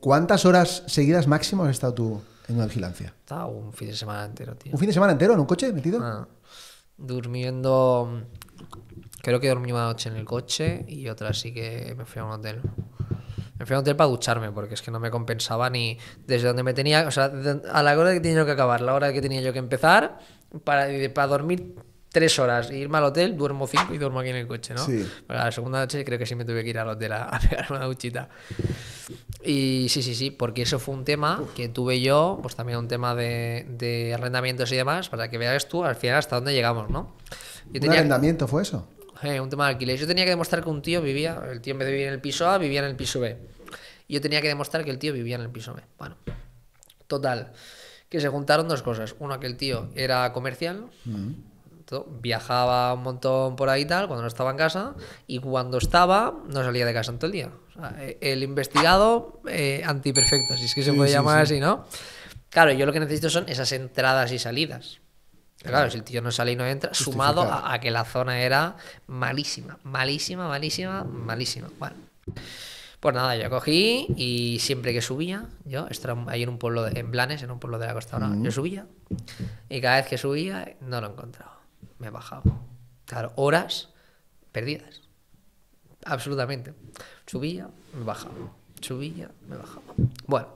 ¿Cuántas horas seguidas máximo has estado tú en una vigilancia? Estaba un fin de semana entero, tío. ¿Un fin de semana entero en un coche metido? Ah, durmiendo. Creo que dormí una noche en el coche y otra sí que me fui a un hotel. Me fui a un hotel para ducharme porque es que no me compensaba ni desde donde me tenía. O sea, a la hora que tenía que acabar, la hora que tenía yo que empezar, para, para dormir tres horas, irme al hotel, duermo cinco y duermo aquí en el coche, ¿no? la segunda noche creo que sí me tuve que ir al hotel a, una duchita. Y sí, sí, sí, porque eso fue un tema que tuve yo, pues también un tema de, arrendamientos y demás, para que veas tú al final hasta dónde llegamos, ¿no? Yo arrendamiento fue eso? Eh, un tema de alquiler. Yo tenía que demostrar que un tío vivía, el tío en vez de vivir en el piso A, vivía en el piso B. Yo tenía que demostrar que el tío vivía en el piso B. Bueno, total, que se juntaron dos cosas. Una, que el tío era comercial. Mm viajaba un montón por ahí y tal, cuando no estaba en casa, y cuando estaba, no salía de casa en todo el día. Eh, el investigado eh, antiperfecto, si es que se puede llamar así, ¿no? Claro, yo lo que necesito son esas entradas y salidas. Claro, si el tío no sale y no entra, sumado a, que la zona era malísima, malísima, malísima, malísima. Bueno, pues nada, yo cogí y siempre que subía, yo, estaba ahí en un pueblo, en Blanes, en un pueblo de la Costa yo subía y cada vez que subía no lo encontraba me bajaba Claro, horas perdidas. Absolutamente. Subía, me bajaba. Subía, me bajaba. Bueno,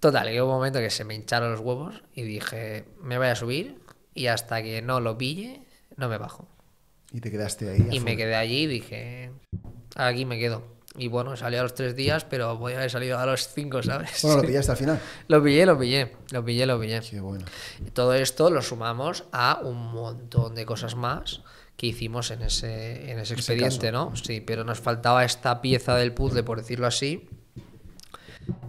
total, llegó un momento que se me hincharon los huevos y dije, me voy a subir y hasta que no lo pille, no me bajo. Y te quedaste ahí. Y me quedé allí y dije, aquí me quedo. Y bueno, salí a los tres días, pero voy a haber salido a los cinco, ¿sabes? Bueno, lo hasta el final. lo pillé, lo pillé, lo pillé, lo pillé. Qué bueno. todo esto lo sumamos a un montón de cosas más que hicimos en ese, en ese expediente, ¿no? Sí, pero nos faltaba esta pieza del puzzle, por decirlo así,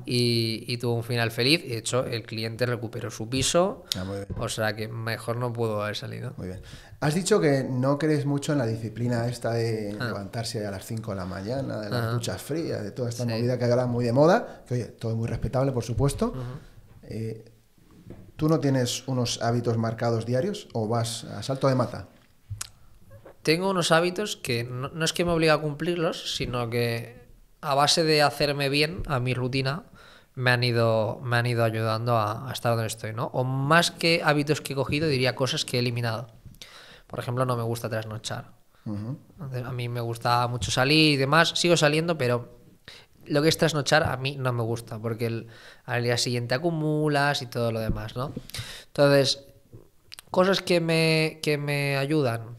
y, tuvo un final feliz. De hecho, el cliente recuperó su piso. Ah, o sea que mejor no pudo haber salido. Muy bien. Has dicho que no crees mucho en la disciplina esta de ah. levantarse a las 5 de la mañana, de las duchas frías, de toda esta movida que ahora muy de moda, que oye, todo es muy respetable, por supuesto. Eh, ¿Tú no tienes unos hábitos marcados diarios o vas a salto de mata? Tengo unos hábitos que no es que me obliga a cumplirlos, sino que a base de hacerme bien a mi rutina, me han ido, me han ido ayudando a, estar donde estoy, ¿no? O más que hábitos que he cogido, diría cosas que he eliminado. Por ejemplo, no me gusta trasnochar. a mí me gusta mucho salir y demás. Sigo saliendo, pero lo que es trasnochar a mí no me gusta, porque al día siguiente acumulas y todo lo demás, ¿no? Entonces, cosas que me, que me ayudan.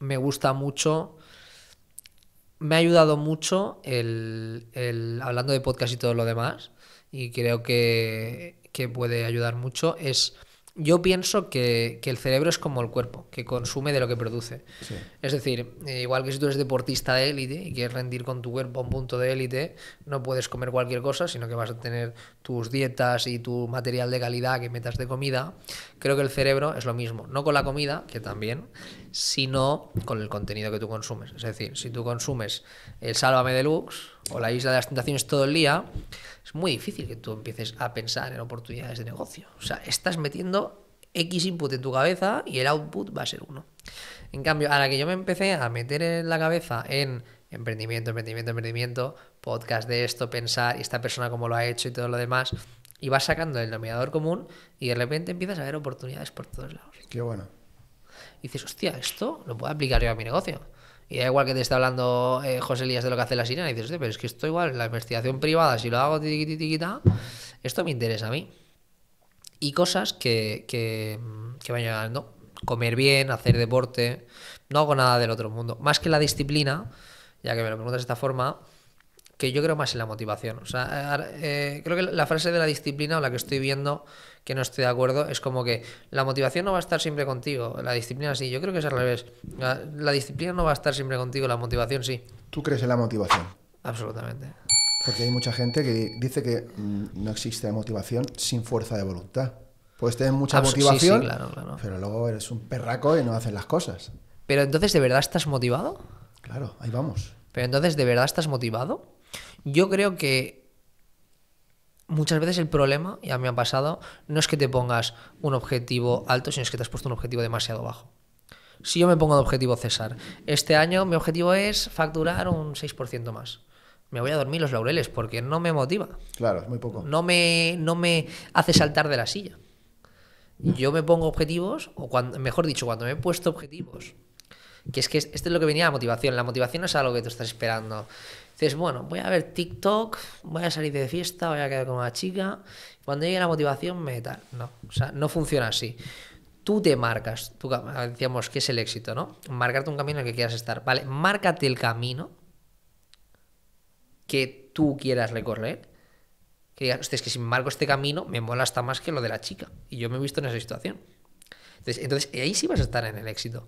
Me gusta mucho me ha ayudado mucho el, el, hablando de podcast y todo lo demás, y creo que, que puede ayudar mucho, es yo pienso que, que, el cerebro es como el cuerpo, que consume de lo que produce. Es decir, eh, igual que si tú eres deportista de élite y quieres rendir con tu cuerpo a un punto de élite, no puedes comer cualquier cosa, sino que vas a tener tus dietas y tu material de calidad que metas de comida. Creo que el cerebro es lo mismo, no con la comida, que también, sino con el contenido que tú consumes. Es decir, si tú consumes el Sálvame Deluxe, o la isla de las tentaciones todo el día, es muy difícil que tú empieces a pensar en oportunidades de negocio. O sea, estás metiendo X input en tu cabeza y el output va a ser uno. En cambio, a la que yo me empecé a meter en la cabeza en emprendimiento, emprendimiento, emprendimiento, podcast de esto, pensar, y esta persona cómo lo ha hecho y todo lo demás, y vas sacando el denominador común y de repente empiezas a ver oportunidades por todos lados. Qué bueno. Y dices, hostia, esto lo puedo aplicar yo a mi negocio. Y da igual que te está hablando eh, José Elías de lo que hace la sirena, y dices, pero es que esto igual, la investigación privada, si lo hago tiquita, esto me interesa a mí. Y cosas que, que, que van llegando. Comer bien, hacer deporte, no hago nada del otro mundo. Más que la disciplina, ya que me lo preguntas de esta forma, que yo creo más en la motivación. O sea, eh, creo que la frase de la disciplina o la que estoy viendo que no estoy de acuerdo es como que la motivación no va a estar siempre contigo, la disciplina sí. Yo creo que es al revés. La, disciplina no va a estar siempre contigo, la motivación sí. ¿Tú crees en la motivación? Absolutamente. Porque hay mucha gente que dice que mm, no existe motivación sin fuerza de voluntad. Puedes tener mucha motivación, claro, claro. pero luego eres un perraco y no haces las cosas. Pero entonces, ¿de verdad estás motivado? Claro, ahí vamos. Pero entonces, ¿de verdad estás motivado? Yo creo que muchas veces el problema, y a mí me ha pasado, no es que te pongas un objetivo alto, sino es que te has puesto un objetivo demasiado bajo. Si yo me pongo de objetivo César, este año mi objetivo es facturar un 6% más. Me voy a dormir los laureles porque no me motiva. Claro, es muy poco. No me, no me hace saltar de la silla. Yo me pongo objetivos, o cuando, mejor dicho, cuando me he puesto objetivos que es que esto es lo que venía la motivación. La motivación no es algo que tú estás esperando. Dices, bueno, voy a ver TikTok, voy a salir de fiesta, voy a quedar con una chica. Cuando llegue la motivación, me tal. No, o sea, no funciona así. Tú te marcas, tú, decíamos que es el éxito, ¿no? Marcarte un camino en el que quieras estar. Vale, márcate el camino que tú quieras recorrer. Que digas, es que si marco este camino, me mola hasta más que lo de la chica. Y yo me he visto en esa situación. Entonces, entonces ahí sí vas a estar en el éxito.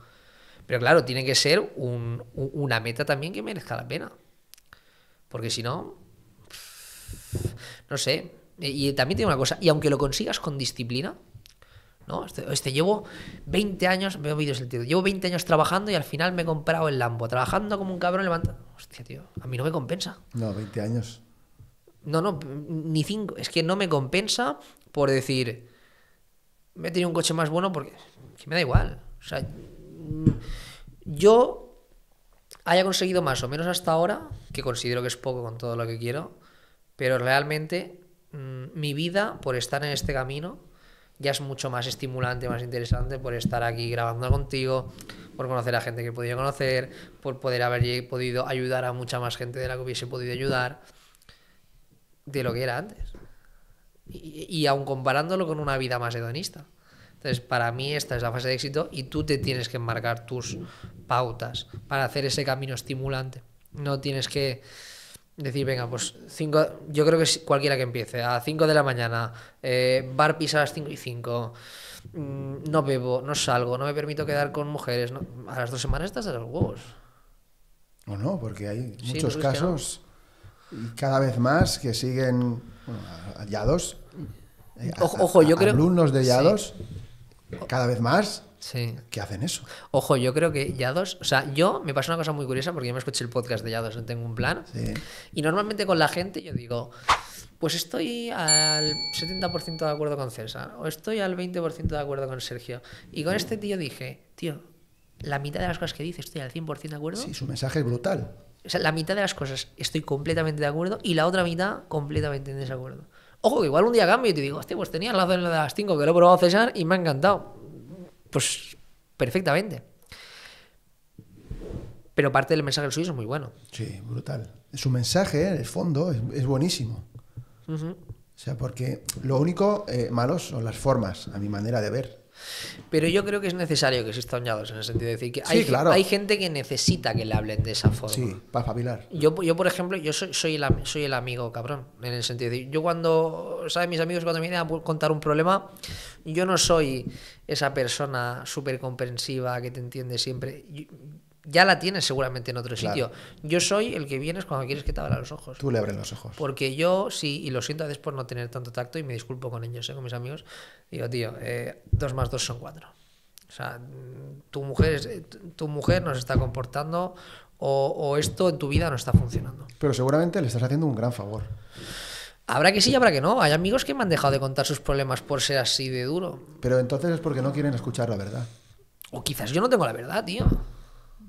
Pero claro, tiene que ser una meta también que merezca la pena. Porque si no, no sé. E, y también tiene una cosa, y aunque lo consigas con disciplina, ¿no? Este, este llevo 20 años, veo vídeos del tío, llevo 20 años trabajando y al final me he comprado el Lambo, trabajando como un cabrón levanta. Hostia, tío, a mí no me compensa. No, 20 años. No, no, ni cinco. es que no me compensa por decir, me he tenido un coche más bueno porque que me da igual. O sea, Mm, yo haya conseguido más o menos hasta ahora, que considero que es poco con todo lo que quiero, pero realmente mm, mi vida, por estar en este camino, ya es mucho más estimulante, más interesante por estar aquí grabando contigo, por conocer a gente que he podido conocer, por poder haber podido ayudar a mucha más gente de la que hubiese podido ayudar de lo que era antes. Y, y aún comparándolo con una vida más hedonista. Entonces, para mí esta es la fase de éxito y tú te tienes que enmarcar tus pautas para hacer ese camino estimulante. No tienes que decir, venga, pues cinco, yo creo que cualquiera que empiece, a 5 de la mañana, eh, bar pisa a las 5 y 5, mm, no bebo, no salgo, no me permito quedar con mujeres, a las dos semanas estás a los huevos. O no, porque hay muchos casos y cada vez más que siguen hallados. Eh, ojo, yo creo. Alumnos de hallados cada vez más sí. que hacen eso. Ojo, yo creo que Yados, o sea, yo me pasa una cosa muy curiosa porque yo me escuché el podcast de Yados, no tengo un plan. Y normalmente con la gente yo digo, pues estoy al 70% de acuerdo con César o estoy al 20% de acuerdo con Sergio. Y con este tío dije, tío, la mitad de las cosas que dice estoy al 100% de acuerdo. Sí, su mensaje es brutal. O sea, la mitad de las cosas estoy completamente de acuerdo y la otra mitad completamente en desacuerdo. Ojo, igual un día cambio y te digo, hostia, pues tenía la de las 5 que lo he probado César y me ha encantado. Pues perfectamente. Pero parte del mensaje del suyo es muy bueno. Sí, brutal. Su mensaje, en el fondo, es, buenísimo. O sea, porque lo único eh, malo son las formas, a mi manera de ver. Pero yo creo que es necesario que exista un lados, en el sentido de decir que hay, hay gente que necesita que le hablen de esa forma. Sí, para familiar. Yo, yo por ejemplo, yo soy, soy, el, soy el amigo cabrón, en el sentido de yo cuando, ¿sabes? Mis amigos cuando vienen a contar un problema, yo no soy esa persona súper comprensiva que te entiende siempre ya la tienes seguramente en otro sitio. Yo soy el que vienes cuando quieres que te abra los ojos. Tú le abres los ojos. Porque yo sí, y lo siento a veces por no tener tanto tacto, y me disculpo con ellos, ¿eh? con mis amigos, digo, tío, eh, dos más dos son cuatro. O sea, mm, tu mujer, eh, tu mujer está comportando o, o esto en tu vida no está funcionando. Pero seguramente le estás haciendo un gran favor. Habrá que sí y habrá que no. Hay amigos que me han dejado de contar sus problemas por ser así de duro. Pero entonces es porque no quieren escuchar la verdad. O quizás yo no tengo la verdad, tío.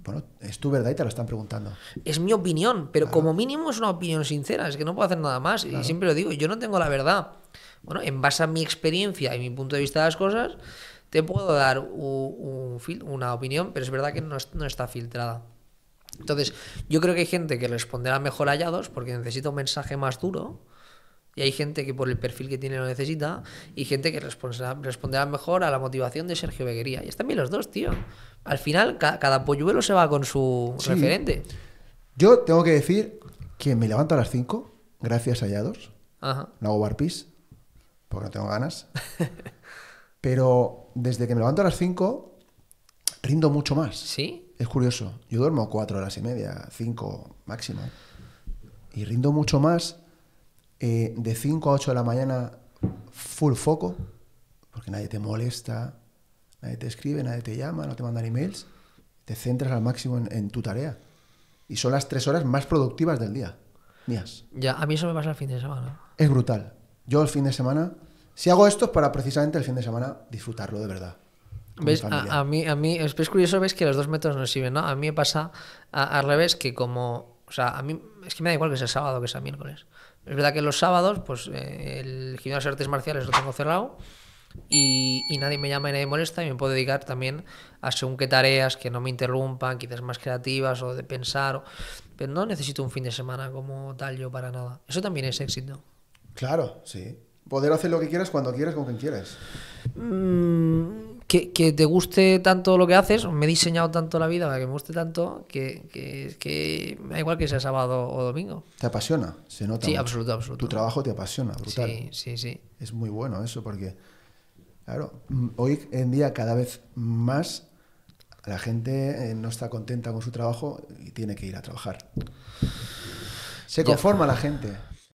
Bueno, es tu verdad y te lo están preguntando. Es mi opinión, pero como mínimo es una opinión sincera, es que no puedo hacer nada más. Y siempre lo digo, yo no tengo la verdad. Bueno, en base a mi experiencia y mi punto de vista de las cosas, te puedo dar una opinión, pero es verdad que no, no está filtrada. Entonces, yo creo que hay gente que responderá mejor hallados porque necesita un mensaje más duro y hay gente que por el perfil que tiene lo necesita y gente que responderá mejor a la motivación de Sergio Beguería. Y están bien los dos, tío. Al final, cada polluelo se va con su referente. Yo tengo que decir que me levanto a las 5, gracias a Yados. No hago barpis, porque no tengo ganas. Pero desde que me levanto a las 5, rindo mucho más. ¿Sí? Es curioso. Yo duermo 4 horas y media, 5 máximo. Y rindo mucho más eh, de 5 a 8 de la mañana full foco, porque nadie te molesta, nadie te escribe, nadie te llama, no te mandan emails, te centras al máximo en, tu tarea. Y son las tres horas más productivas del día, mías. Ya, a mí eso me pasa el fin de semana. Es brutal. Yo el fin de semana, si hago esto es para precisamente el fin de semana disfrutarlo de verdad. ¿Ves? A, mí, a mí es, curioso, ves que los dos métodos no sirven, ¿no? A mí me pasa al revés que como, o sea, a mí es que me da igual que sea sábado que sea miércoles. Es verdad que los sábados, pues eh, el gimnasio de artes marciales lo tengo cerrado y, nadie me llama y nadie molesta y me puedo dedicar también a según qué tareas que no me interrumpan, quizás más creativas o de pensar. Pero no necesito un fin de semana como tal yo para nada. Eso también es éxito. Claro, sí. Poder hacer lo que quieras cuando quieras, con quien quieras. Mm, que, te guste tanto lo que haces, me he diseñado tanto la vida para que me guste tanto, que, que, que da igual que sea sábado o domingo. ¿Te apasiona? Se nota. Sí, absoluto, absoluto. Tu trabajo te apasiona, brutal. Sí, sí, sí. Es muy bueno eso porque, claro, mm, hoy en día cada vez más la gente eh, no está contenta con su trabajo y tiene que ir a trabajar. Se conforma la gente.